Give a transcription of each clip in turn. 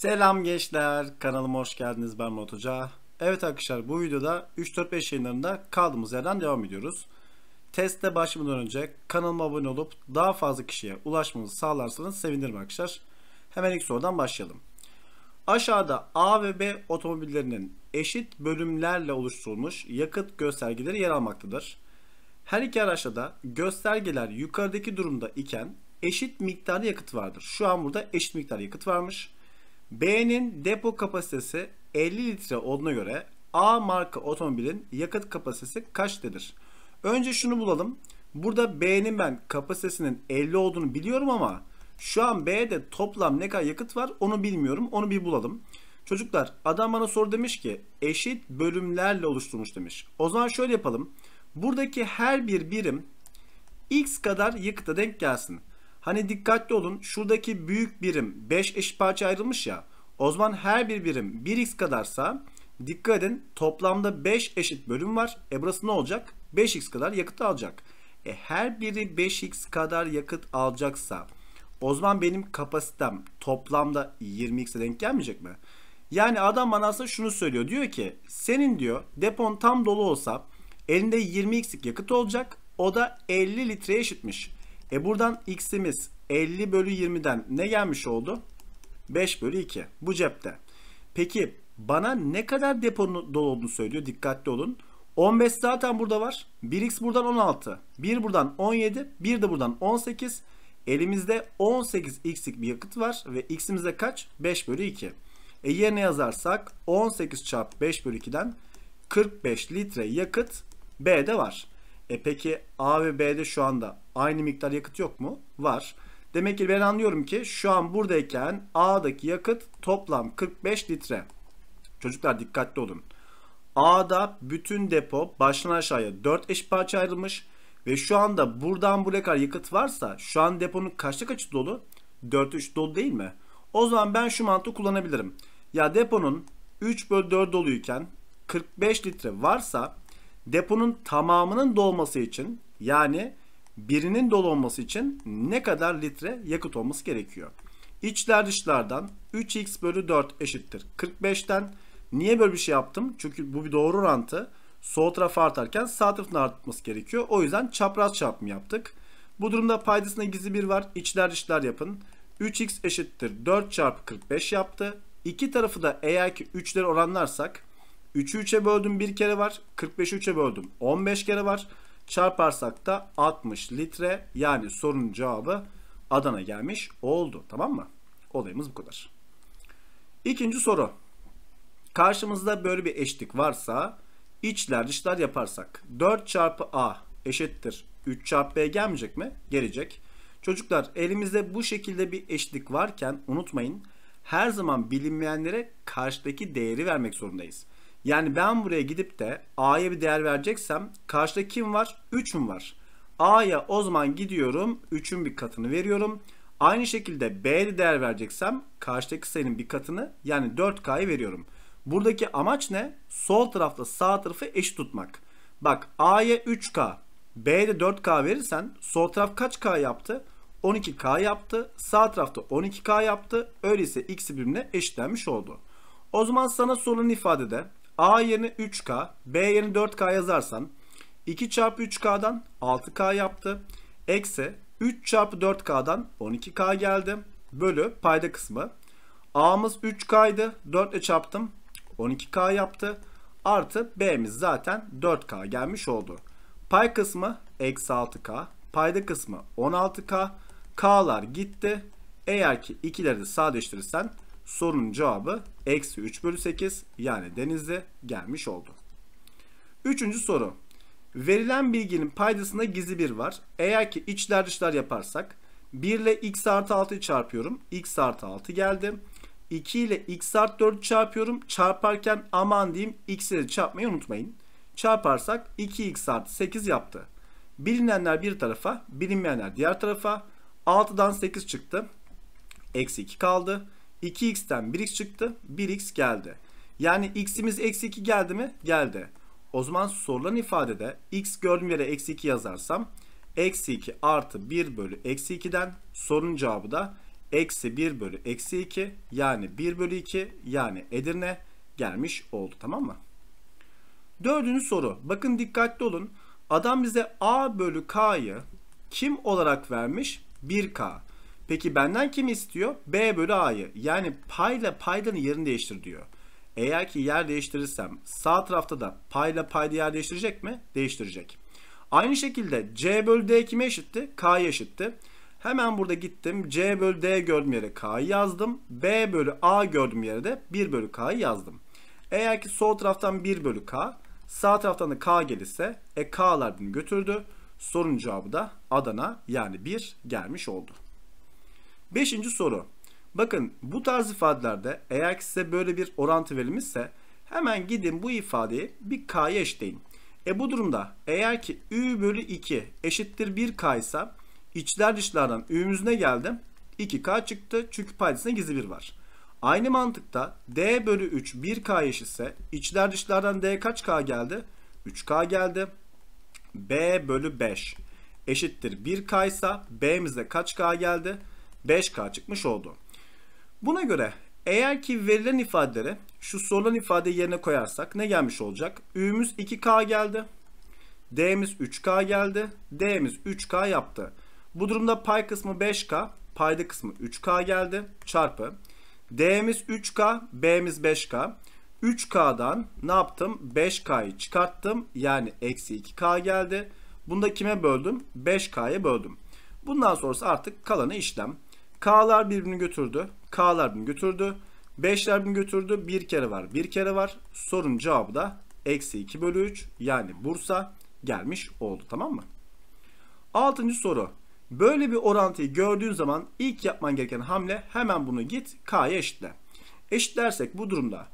Selam gençler. Kanalıma hoş geldiniz. Ben Murat Hoca. Evet arkadaşlar bu videoda 3-4-5 yayınlarında kaldığımız yerden devam ediyoruz. Teste başlamadan önce kanalıma abone olup daha fazla kişiye ulaşmanızı sağlarsanız sevinirim arkadaşlar. Hemen ilk sorudan başlayalım. Aşağıda A ve B otomobillerinin eşit bölümlerle oluşturulmuş yakıt göstergeleri yer almaktadır. Her iki araçta da göstergeler yukarıdaki durumda iken eşit miktarda yakıt vardır. Şu an burada eşit miktar yakıt varmış. B'nin depo kapasitesi 50 litre olduğuna göre A marka otomobilin yakıt kapasitesi kaçtedir? Önce şunu bulalım. Burada B'nin ben kapasitesinin 50 olduğunu biliyorum ama şu an B'de toplam ne kadar yakıt var onu bilmiyorum. Onu bir bulalım. Çocuklar adam bana soru demiş ki eşit bölümlerle oluşturmuş demiş. O zaman şöyle yapalım. Buradaki her bir birim x kadar yakıta denk gelsin. Hani dikkatli olun şuradaki büyük birim 5 eşit parça ayrılmış ya. O zaman her bir birim 1x kadarsa dikkat edin toplamda 5 eşit bölüm var. E burası ne olacak? 5x kadar yakıt alacak. E her biri 5x kadar yakıt alacaksa o zaman benim kapasitem toplamda 20x'e denk gelmeyecek mi? Yani adam bana aslında şunu söylüyor. Diyor ki senin diyor depon tam dolu olsa elinde 20x'lik yakıt olacak. O da 50 litreye eşitmiş. E buradan x'imiz 50 bölü 20'den ne gelmiş oldu? 5 bölü 2. Bu cepte. Peki bana ne kadar deponun dolu olduğunu söylüyor. Dikkatli olun. 15 zaten burada var. 1x buradan 16. 1 buradan 17. 1 de buradan 18. Elimizde 18x'lik bir yakıt var. Ve x'imizde kaç? 5 bölü 2. E yerine yazarsak 18 çarp 5 bölü 2'den 45 litre yakıt B'de var. E peki A ve B'de şu anda aynı miktar yakıt yok mu? Var. Demek ki ben anlıyorum ki şu an buradayken A'daki yakıt toplam 45 litre. Çocuklar dikkatli olun. A'da bütün depo baştan aşağıya 4 eş parça ayrılmış. Ve şu anda buradan buraya kadar yakıt varsa şu an deponun kaçta kaçı dolu? 4'e 3 dolu değil mi? O zaman ben şu mantığı kullanabilirim. Ya deponun 3 bölü 4 doluyken 45 litre varsa deponun tamamının dolması için yani birinin dolu olması için ne kadar litre yakıt olması gerekiyor? İçler dışlardan 3x bölü 4 eşittir 45'ten. Niye böyle bir şey yaptım? Çünkü bu bir doğru orantı. Sol tarafı artarken sağ tarafın artması gerekiyor. O yüzden çapraz çarpımı yaptık. Bu durumda paydasına gizli bir var. İçler dışlar yapın. 3x eşittir 4 çarpı 45 yaptı. İki tarafı da eğer ki 3'leri oranlarsak 3'ü 3'e böldüm bir kere var. 45'i 3'e böldüm 15 kere var. Çarparsak da 60 litre yani sorunun cevabı Adana gelmiş oldu. Tamam mı? Olayımız bu kadar. İkinci soru. Karşımızda böyle bir eşitlik varsa içler dışlar yaparsak 4 çarpı A eşittir 3 çarpı B gelmeyecek mi? Gelecek. Çocuklar elimizde bu şekilde bir eşitlik varken unutmayın her zaman bilinmeyenlere karşıdaki değeri vermek zorundayız. Yani ben buraya gidip de A'ya bir değer vereceksem karşıda kim var? 3'üm var. A'ya o zaman gidiyorum 3'ün bir katını veriyorum. Aynı şekilde B'ye de değer vereceksem karşıdaki sayının bir katını yani 4K'yı veriyorum. Buradaki amaç ne? Sol tarafta sağ tarafı eşit tutmak. Bak A'ya 3K, B'ye de 4K verirsen sol taraf kaç K yaptı? 12K yaptı. Sağ tarafta 12K yaptı. Öyleyse X birbirine eşitlenmiş oldu. O zaman sana sorunun ifadede A yerine 3K, B yerine 4K yazarsan, 2 çarpı 3K'dan 6K yaptı. Eksi 3 çarpı 4K'dan 12K geldi. Bölü payda kısmı. A'mız 3K'ydı. 4 ile çarptım. 12K yaptı. Artı B'miz zaten 4K gelmiş oldu. Pay kısmı eksi 6K. Payda kısmı 16K. K'lar gitti. Eğer ki ikileri de sadeleştirirsen sorunun cevabı eksi 3 bölü 8 yani denizde gelmiş oldu. Üçüncü soru. Verilen bilginin paydasında gizli bir var. Eğer ki içler dışlar yaparsak 1 ile x artı 6'yı çarpıyorum. x artı 6 geldi. 2 ile x artı 4 çarpıyorum. Çarparken aman diyeyim x'leri çarpmayı unutmayın. Çarparsak 2x artı 8 yaptı. Bilinenler bir tarafa, bilinmeyenler diğer tarafa. 6'dan 8 çıktı. Eksi 2 kaldı. 2x'ten 1x çıktı. 1x geldi. Yani x'imiz eksi 2 geldi mi? Geldi. O zaman sorulan ifadede x gördüğüm yere eksi 2 yazarsam eksi 2 artı 1 bölü eksi 2'den sorunun cevabı da eksi 1 bölü eksi 2 yani 1 bölü 2 yani Edirne gelmiş oldu tamam mı? Dördüncü soru. Bakın dikkatli olun. Adam bize a bölü k'yı kim olarak vermiş? 1k. Peki benden kim istiyor? B bölü A'yı. Yani payla paydanın yerini değiştir diyor. Eğer ki yer değiştirirsem sağ tarafta da payla payda yer değiştirecek mi? Değiştirecek. Aynı şekilde C bölü D kime eşitti? K'ya eşitti. Hemen burada gittim. C bölü D gördüğüm yere K'yı yazdım. B bölü A gördüğüm yere de 1 bölü K'yı yazdım. Eğer ki sol taraftan 1 bölü K, sağ taraftan da K gelirse e K'lar bunu götürdü. Sorun cevabı da Adana yani 1 gelmiş oldu. Beşinci soru. Bakın bu tarz ifadelerde eğer ki size böyle bir orantı verilmişse hemen gidin bu ifadeyi bir k'ya eşitleyin. E bu durumda eğer ki ü bölü 2 eşittir 1k ise içler dışlardan ümüz ne geldi? 2k çıktı çünkü paydasında gizli bir var. Aynı mantıkta d bölü 3 1k eşitse içler dışlardan d kaç k geldi? 3k geldi. b bölü 5 eşittir 1k ise b'mize kaç k geldi? 5K çıkmış oldu. Buna göre eğer ki verilen ifadeleri şu sorulan ifade yerine koyarsak ne gelmiş olacak? Ü'ümüz 2K geldi. D'miz 3K geldi. D'miz 3K yaptı. Bu durumda pay kısmı 5K, payda kısmı 3K geldi. Çarpı. D'miz 3K, B'miz 5K. 3K'dan ne yaptım? 5K'yı çıkarttım. Yani eksi 2K geldi. Bunu da kime böldüm? 5K'ya böldüm. Bundan sonrası artık kalanı işlem. K'lar birbirini götürdü. K'lar birbirini götürdü. 5'ler birbirini götürdü. Bir kere var. Bir kere var. Sorun cevabı da eksi 2 bölü 3 yani Bursa gelmiş oldu tamam mı? Altıncı soru. Böyle bir orantıyı gördüğün zaman ilk yapman gereken hamle hemen bunu git K'ya eşitle. Eşitlersek bu durumda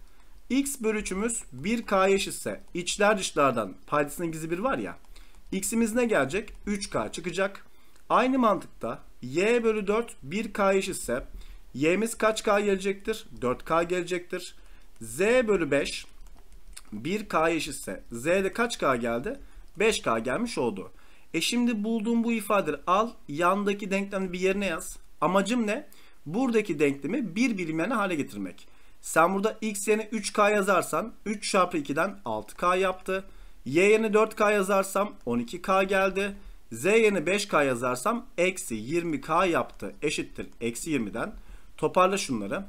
x bölü 3'ümüz 1K'ya eşitse içler dışlardan paydasının gizli bir var ya x'imiz ne gelecek? 3K çıkacak. Aynı mantıkta y bölü 4 1k eşitse y'miz kaç k gelecektir? 4k gelecektir. z bölü 5 1k eşitse z'de kaç k geldi? 5k gelmiş oldu. E şimdi bulduğum bu ifadeleri al yandaki denklemi bir yerine yaz. Amacım ne? Buradaki denklemi bir bilim bilinmeyen hale getirmek. Sen burada x yerine 3k yazarsan 3 çarpı 2'den 6k yaptı. Y yerine 4k yazarsam 12k geldi. Z yerine 5K yazarsam eksi 20K yaptı. Eşittir. Eksi 20'den. Toparla şunları.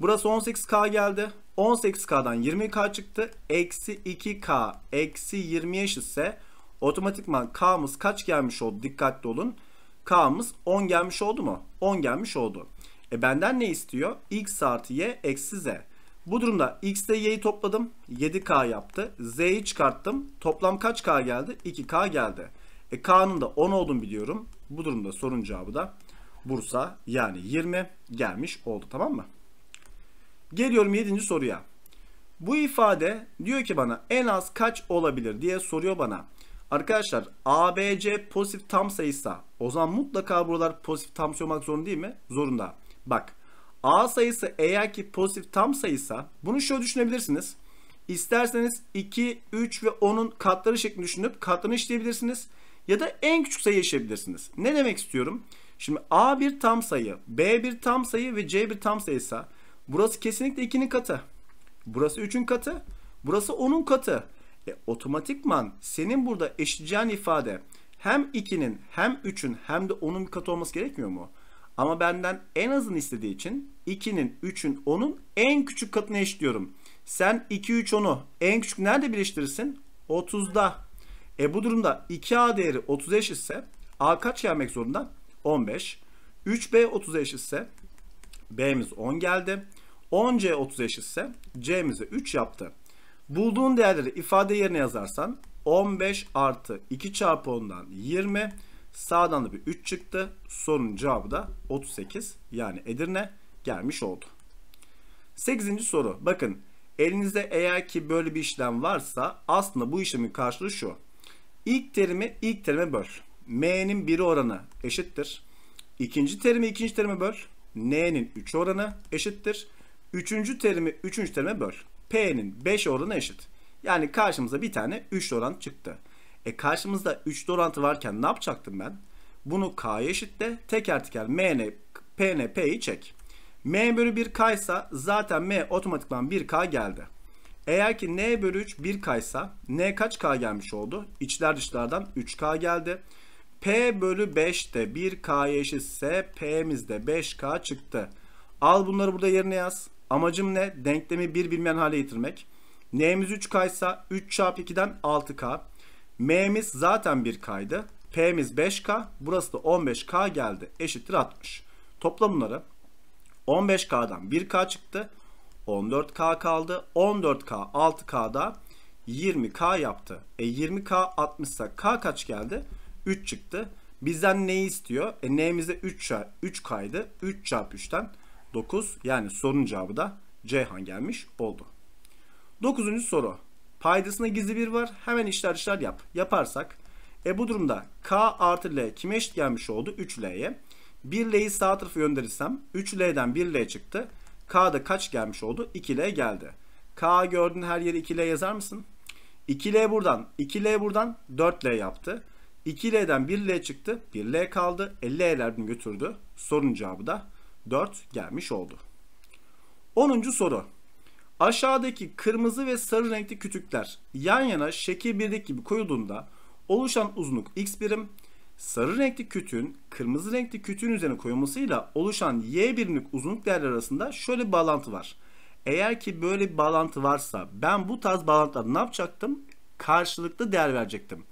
Burası 18K geldi. 18K'dan 20K çıktı. Eksi 2K. Eksi 20 eşitse otomatikman K'mız kaç gelmiş oldu? Dikkatli olun. K'mız 10 gelmiş oldu mu? 10 gelmiş oldu. E benden ne istiyor? X artı Y eksi Z. Bu durumda X ile Y'yi topladım. 7K yaptı. Z'yi çıkarttım. Toplam kaç K geldi? 2K geldi. E K'nın da 10 olduğunu biliyorum. Bu durumda sorun cevabı da Bursa yani 20 gelmiş oldu tamam mı? Geliyorum 7. soruya. Bu ifade diyor ki bana en az kaç olabilir diye soruyor bana. Arkadaşlar ABC pozitif tam sayısı. o zaman mutlaka buralar pozitif tam sayı olmak zorunda değil mi? Zorunda. Bak A sayısı eğer ki pozitif tam sayısı, bunu şöyle düşünebilirsiniz. İsterseniz 2, 3 ve 10'un katları şeklinde düşünüp katlarını işleyebilirsiniz ya da en küçük sayı eşleyebilirsiniz. Ne demek istiyorum? Şimdi A bir tam sayı, B bir tam sayı ve C bir tam sayısa, burası kesinlikle 2'nin katı. Burası 3'ün katı, burası 10'un katı. E, otomatikman senin burada eşleyeceğin ifade hem 2'nin hem 3'ün hem de 10'un bir katı olması gerekmiyor mu? Ama benden en azını istediği için 2'nin, 3'ün, 10'un en küçük katını eşliyorum. Sen 2, 3, 10'u en küçük nerede birleştirirsin? 30'da. E bu durumda 2A değeri 35 e ise A kaç gelmek zorunda? 15. 3B 35 ise B'miz 10 geldi. 10C 35 ise C'mize 3 yaptı. Bulduğun değerleri ifade yerine yazarsan 15 artı 2 çarpı 10'dan 20 sağdan da bir 3 çıktı. Sorunun cevabı da 38 yani Edirne gelmiş oldu. 8. soru bakın elinizde eğer ki böyle bir işlem varsa aslında bu işlemin karşılığı şu. İlk terimi ilk terime böl. M'nin 1 oranı eşittir. İkinci terimi ikinci terime böl. N'nin 3 oranı eşittir. Üçüncü terimi üçüncü terime böl. P'nin 5 oranı eşit. Yani karşımıza bir tane 3 oran çıktı. E karşımızda 3 orantı varken ne yapacaktım ben? Bunu k'ya eşitle teker teker m'ne p'ne p'yi çek. m bölü 1 k ise zaten m otomatikman 1k geldi. Eğer ki n bölü 3 1 kaysa, n kaç k gelmiş oldu? İçler dışlardan 3k geldi. P bölü 5 de 1K'ya eşitse P'miz de 5K çıktı. Al bunları burada yerine yaz. Amacım ne? Denklemi bir bilmeyen hale getirmek. N'miz 3K ise 3 çarpı 2'den 6K. M'miz zaten 1K'ydı. P'miz 5K. Burası da 15K geldi. Eşittir 60. Topla bunları. 15K'dan 1K çıktı. 14K kaldı. 14K 6K'da 20K yaptı. E 20K 60'sa K kaç geldi? 3 çıktı. Bizden ne istiyor? E N'mize 3, 3 kaydı. 3 çarpı 3'ten 9. Yani sorunun cevabı da Ceyhan gelmiş oldu. 9. soru. Paydasına gizli bir var. Hemen işler işler yap. Yaparsak. E bu durumda K artı L kime eşit gelmiş oldu? 3L'ye. 1L'yi sağ tarafa gönderirsem 3L'den 1L çıktı. K'da kaç gelmiş oldu? 2L geldi. K gördüğün her yeri 2L yazar mısın? 2L buradan, 2L buradan 4L yaptı. 2L'den 1L çıktı. 1L kaldı. 50L'ler bunu götürdü. Sorunun cevabı da 4 gelmiş oldu. 10. soru. Aşağıdaki kırmızı ve sarı renkli kütükler yan yana şekil 1'deki gibi koyulduğunda oluşan uzunluk x birim, sarı renkli kütün kırmızı renkli kütün üzerine koyulmasıyla oluşan y birimlik uzunluk değerleri arasında şöyle bir bağlantı var. Eğer ki böyle bir bağlantı varsa ben bu tarz bağlantılarda ne yapacaktım? Karşılıklı değer verecektim.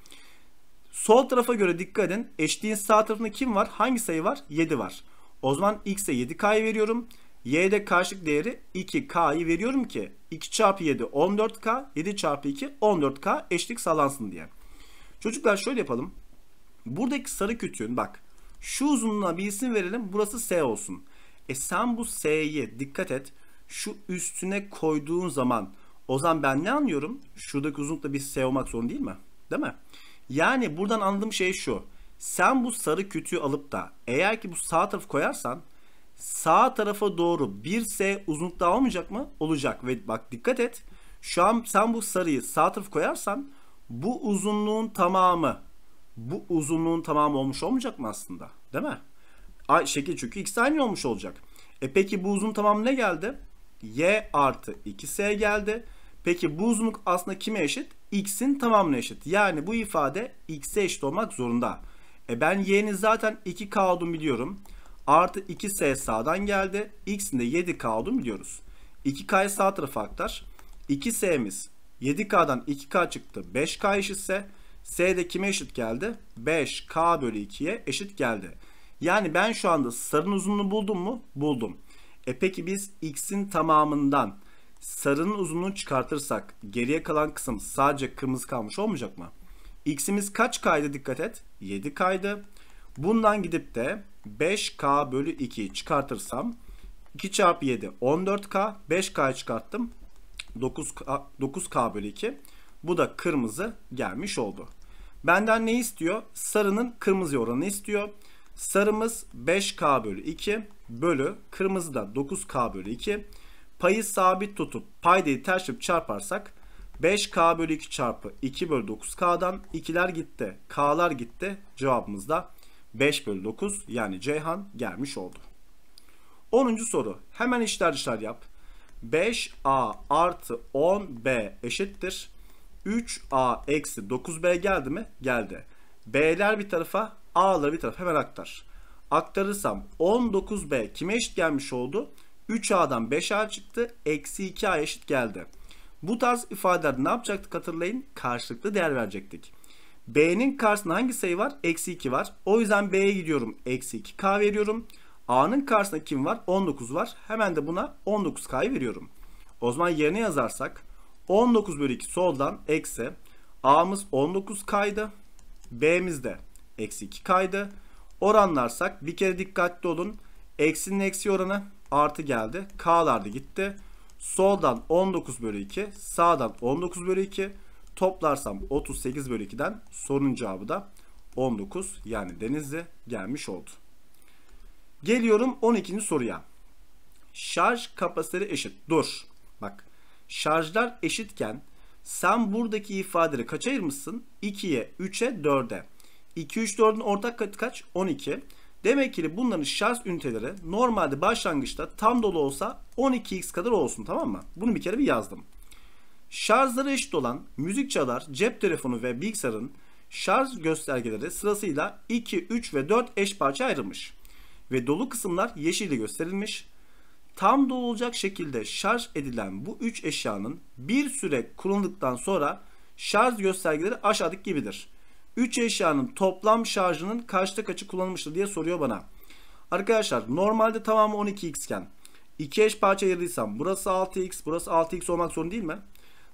Sol tarafa göre dikkat edin. Eşliğin sağ tarafında kim var? Hangi sayı var? 7 var. O zaman x'e 7 k veriyorum. Y'de karşılık değeri 2k'yı veriyorum ki 2 çarpı 7 14k 7 çarpı 2 14k eşlik sağlansın diye. Çocuklar şöyle yapalım. Buradaki sarı kütüğün bak şu uzunluğa bir isim verelim. Burası S olsun. E sen bu S'yi dikkat et. Şu üstüne koyduğun zaman o zaman ben ne anlıyorum? Şuradaki uzunlukta bir S olmak zorunda değil mi? Değil mi? Yani buradan anladığım şey şu. Sen bu sarı kütüğü alıp da eğer ki bu sağ tarafı koyarsan sağ tarafa doğru bir S uzunluk daha olmayacak mı? Olacak ve bak dikkat et. Şu an sen bu sarıyı sağ tarafı koyarsan bu uzunluğun tamamı bu uzunluğun tamamı olmuş olmayacak mı aslında? Değil mi? A, şekil çünkü x aynı olmuş olacak. E peki bu uzun tamam ne geldi? y artı 2s geldi. Peki bu uzunluk aslında kime eşit? x'in tamamına eşit. Yani bu ifade x'e eşit olmak zorunda. E ben y'nin zaten 2k olduğunu biliyorum. Artı 2s sağdan geldi. x'in de 7k olduğunu biliyoruz. 2k'yı sağ tarafa aktar. 2s'miz 7k'dan 2k çıktı. 5k eşitse S de kime eşit geldi? 5 K bölü 2'ye eşit geldi. Yani ben şu anda sarın uzunluğunu buldum mu? Buldum. E peki biz X'in tamamından sarının uzunluğunu çıkartırsak geriye kalan kısım sadece kırmızı kalmış olmayacak mı? X'imiz kaç kaydı dikkat et? 7 kaydı. Bundan gidip de 5K bölü 2'yi çıkartırsam 2 çarpı 7 14K 5K çıkarttım 9K, 9K bölü 2 bu da kırmızı gelmiş oldu. Benden ne istiyor? Sarının kırmızı oranını istiyor. Sarımız 5K bölü 2 bölü kırmızı da 9K bölü 2. Payı sabit tutup paydayı ters çarp çarparsak 5K bölü 2 çarpı 2 bölü 9K'dan 2'ler gitti. K'lar gitti. Cevabımız da 5 bölü 9 yani Ceyhan gelmiş oldu. 10. soru. Hemen işler işler yap. 5A artı 10B eşittir. 3A eksi 9B geldi mi? Geldi. B'ler bir tarafa, A'lar bir tarafa hemen aktar. Aktarırsam 19B kime eşit gelmiş oldu? 3A'dan 5A çıktı. Eksi 2A eşit geldi. Bu tarz ifadelerde ne yapacaktık hatırlayın? Karşılıklı değer verecektik. B'nin karşısında hangi sayı var? Eksi 2 var. O yüzden B'ye gidiyorum. Eksi 2K veriyorum. A'nın karşısında kim var? 19 var. Hemen de buna 19K'yı veriyorum. O zaman yerine yazarsak 19 bölü 2 soldan eksi A'mız 19 kaydı. B'miz de eksi 2 kaydı. Oranlarsak bir kere dikkatli olun. Eksinin eksi oranı artı geldi. K'lar da gitti. Soldan 19 bölü 2 sağdan 19 bölü 2 toplarsam 38 bölü 2'den sorunun cevabı da 19 yani Denizli gelmiş oldu. Geliyorum 12. soruya. Şarj kapasiteli eşit. Dur. Bak şarjlar eşitken sen buradaki ifadeleri kaç ayırmışsın? 2'ye, 3'e, 4'e. 2, 3, 4'ün ortak katı kaç? 12. Demek ki bunların şarj üniteleri normalde başlangıçta tam dolu olsa 12x kadar olsun tamam mı? Bunu bir kere bir yazdım. Şarjları eşit olan müzik çalar, cep telefonu ve bilgisayarın şarj göstergeleri sırasıyla 2, 3 ve 4 eş parça ayrılmış. Ve dolu kısımlar yeşille gösterilmiş tam doğrulacak şekilde şarj edilen bu 3 eşyanın bir süre kullanıldıktan sonra şarj göstergeleri aşağıdaki gibidir. 3 eşyanın toplam şarjının kaçta kaçı kullanılmıştır diye soruyor bana. Arkadaşlar normalde tamamı 12x iken 2 eş parça ayırdıysam burası 6x burası 6x olmak zorunda değil mi?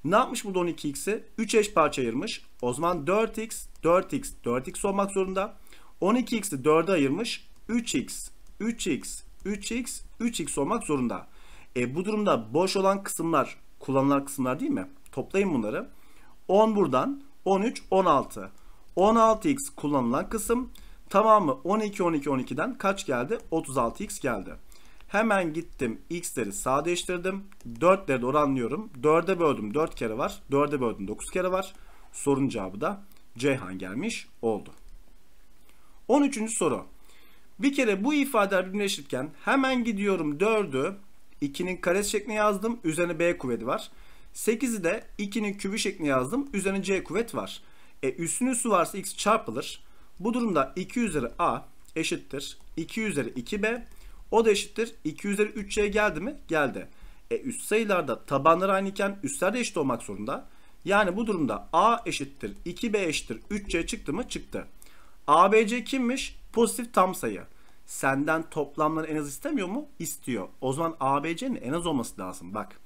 Ne yapmış burada 12x'i? 3 eş parça ayırmış. O zaman 4x 4x 4x olmak zorunda. 12x'i 4'e ayırmış. 3x 3x 3x 3x olmak zorunda. E, bu durumda boş olan kısımlar kullanılan kısımlar değil mi? Toplayın bunları. 10 buradan 13 16. 16x kullanılan kısım tamamı 12 12 12'den kaç geldi? 36x geldi. Hemen gittim x'leri sadeleştirdim. 4'leri de oranlıyorum. 4'e böldüm 4 kere var. 4'e böldüm 9 kere var. Sorunun cevabı da Ceyhan gelmiş oldu. 13. soru. Bir kere bu ifadeler birleşirken hemen gidiyorum 4'ü 2'nin karesi şeklinde yazdım. Üzerine B kuvveti var. 8'i de 2'nin kübü şeklinde yazdım. Üzerine C kuvvet var. E üstünün üssü varsa x çarpılır. Bu durumda 2 üzeri A eşittir 2 üzeri 2B. O da eşittir 2 üzeri 3C geldi mi? Geldi. E üst sayılarda tabanları aynıken üstler de eşit olmak zorunda. Yani bu durumda A eşittir 2B eşittir 3C çıktı mı? Çıktı. ABC kimmiş? Pozitif tam sayı senden toplamları en az istemiyor mu? İstiyor. O zaman ABC'nin en az olması lazım. Bak.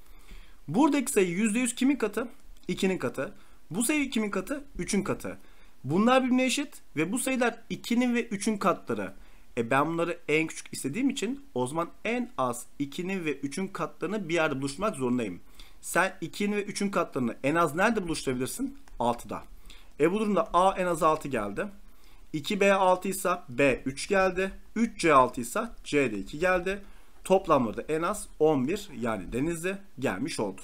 Buradaki sayı %100 kimin katı? 2'nin katı. Bu sayı kimin katı? 3'ün katı. Bunlar birbirine eşit ve bu sayılar 2'nin ve 3'ün katları. E ben bunları en küçük istediğim için o zaman en az 2'nin ve 3'ün katlarını bir yerde buluşmak zorundayım. Sen 2'nin ve 3'ün katlarını en az nerede buluşturabilirsin? 6'da. E bu durumda A en az 6 geldi. 2B6 ise B3 geldi. 3C6 ise C'de 2 geldi. Toplam Toplamda en az 11 yani denizde gelmiş oldu.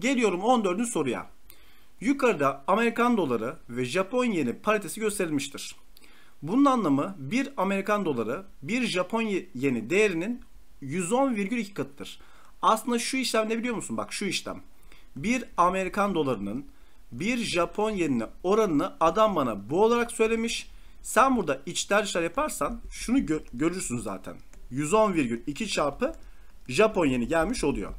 Geliyorum 14. soruya. Yukarıda Amerikan doları ve Japon yeni paritesi gösterilmiştir. Bunun anlamı bir Amerikan doları bir Japon yeni değerinin 110,2 katıdır. Aslında şu işlem ne biliyor musun? Bak şu işlem. Bir Amerikan dolarının bir Japon yenine oranını adam bana bu olarak söylemiş. Sen burada iç tercihler yaparsan şunu gö görürsün zaten. 110,2 çarpı Japon yeni gelmiş oluyor.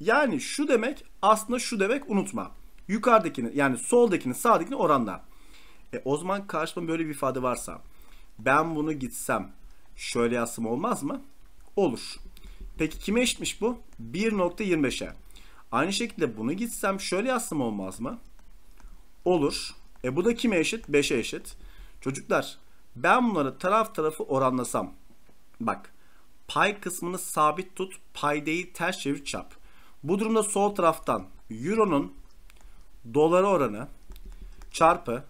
Yani şu demek aslında şu demek unutma. Yukarıdakini yani soldakini sağdakini oranla. E, o zaman karşıma böyle bir ifade varsa ben bunu gitsem şöyle yazsam olmaz mı? Olur. Peki kime eşitmiş bu? 1.25'e. Aynı şekilde bunu gitsem şöyle yazsam olmaz mı? Olur. E bu da kime eşit? 5'e eşit. Çocuklar ben bunları taraf tarafı oranlasam. Bak pay kısmını sabit tut. paydayı ters çevir çap. Bu durumda sol taraftan euronun dolara oranı çarpı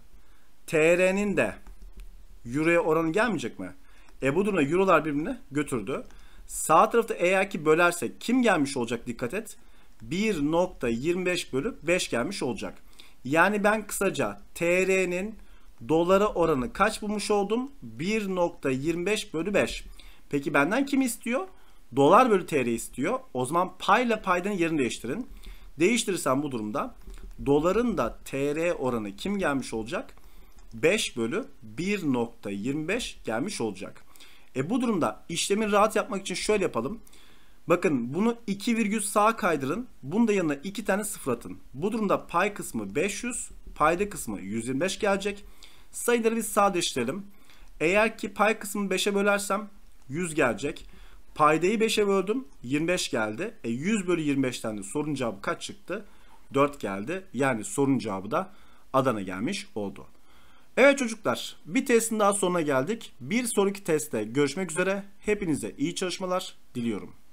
TR'nin de euroya oranı gelmeyecek mi? E bu durumda eurolar birbirine götürdü. Sağ tarafta eğer ki bölersek kim gelmiş olacak dikkat et. 1.25 bölü 5 gelmiş olacak. Yani ben kısaca TR'nin dolara oranı kaç bulmuş oldum? 1.25 bölü 5. Peki benden kim istiyor? Dolar bölü TR istiyor. O zaman payla paydan yerini değiştirin. Değiştirirsem bu durumda doların da TR oranı kim gelmiş olacak? 5 bölü 1.25 gelmiş olacak. E bu durumda işlemi rahat yapmak için şöyle yapalım. Bakın bunu 2 virgül sağa kaydırın. Bunu da yanına 2 tane sıfır atın. Bu durumda pay kısmı 500, payda kısmı 125 gelecek. Sayıları biz sadeleştirelim. Eğer ki pay kısmını 5'e bölersem 100 gelecek. Paydayı 5'e böldüm 25 geldi. E 100 bölü 25'ten de sorun cevabı kaç çıktı? 4 geldi. Yani sorun cevabı da Adana gelmiş oldu. Evet çocuklar bir testin daha sonuna geldik. Bir sonraki testte görüşmek üzere. Hepinize iyi çalışmalar diliyorum.